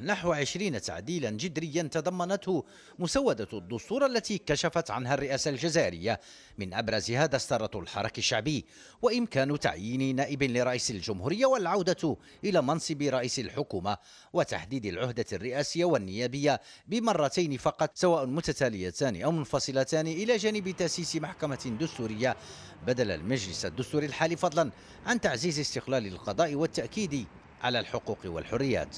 نحو عشرين تعديلا جدريا تضمنته مسودة الدستور التي كشفت عنها الرئاسة الجزائرية من أبرز هذا استرة الحركة الشعبي وإمكان تعيين نائب لرئيس الجمهورية والعودة إلى منصب رئيس الحكومة وتحديد العهدة الرئاسية والنيابية بمرتين فقط سواء متتاليتان أو منفصلتان إلى جانب تأسيس محكمة دستورية بدل المجلس الدستوري الحالي فضلا عن تعزيز استقلال القضاء والتأكيد على الحقوق والحريات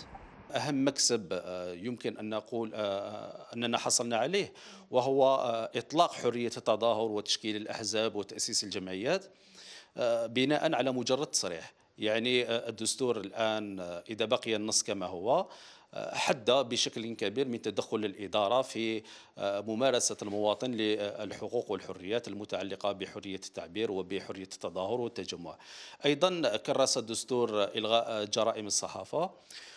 أهم مكسب آه، يمكن أن نقول آه، آه، أننا حصلنا عليه وهو إطلاق حرية التظاهر وتشكيل الأحزاب وتأسيس الجمعيات بناء على مجرد تصريح يعني الدستور الآن إذا بقي النص كما هو حد بشكل كبير من تدخل الإدارة في آه، ممارسة المواطن للحقوق والحريات المتعلقة بحرية التعبير وبحرية التظاهر والتجمع أيضا كرس الدستور إلغاء جرائم الصحافة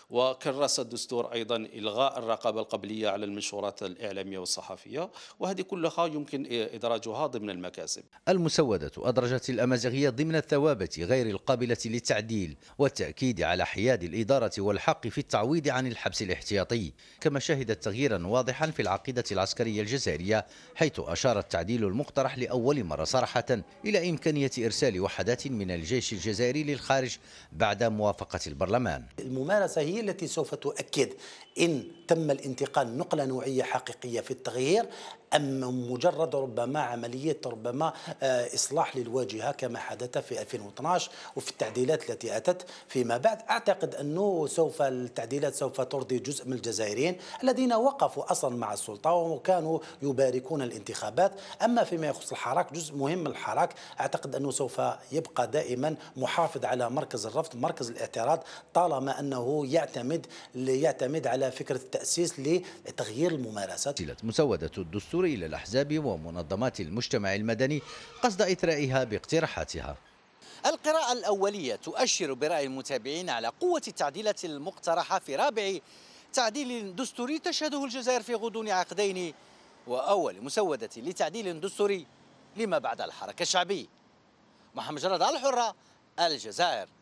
وكرس الدستور ايضا الغاء الرقابه القبليه على المنشورات الاعلاميه والصحفيه وهذه كلها يمكن ادراجها ضمن المكاسب. المسوده ادرجت الامازيغيه ضمن الثوابت غير القابله للتعديل والتاكيد على حياد الاداره والحق في التعويض عن الحق الحبس الاحتياطي كما شهدت تغييرا واضحا في العقيدة العسكرية الجزائرية حيث أشار التعديل المقترح لأول مرة صراحة إلى إمكانية إرسال وحدات من الجيش الجزائري للخارج بعد موافقة البرلمان الممارسة هي التي سوف تؤكد إن تم الانتقال نقلة نوعية حقيقية في التغيير أم مجرد ربما عملية ربما آه، إصلاح للواجهة كما حدث في 2012 وفي التعديلات التي أتت فيما بعد أعتقد أنه سوف التعديلات سوف ترضي جزء من الجزائريين الذين وقفوا أصلا مع السلطة وكانوا يباركون الانتخابات أما فيما يخص الحراك جزء مهم من الحراك أعتقد أنه سوف يبقى دائما محافظ على مركز الرفض مركز الاعتراض طالما أنه يعتمد يعتمد على فكرة التأسيس لتغيير الممارسات مسودة الدستور إلى الأحزاب ومنظمات المجتمع المدني قصد إثرائها باقتراحاتها القراءة الأولية تؤشر برأي المتابعين على قوة التعديلات المقترحة في رابع تعديل دستوري تشهده الجزائر في غضون عقدين وأول مسودة لتعديل دستوري لما بعد الحركة الشعبية محمد جراد الحرة الجزائر